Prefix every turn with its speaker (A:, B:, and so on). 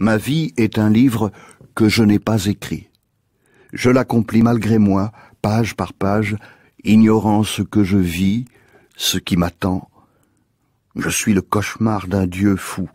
A: Ma vie est un livre que je n'ai pas écrit. Je l'accomplis malgré moi, page par page, ignorant ce que je vis, ce qui m'attend. Je suis le cauchemar d'un Dieu fou.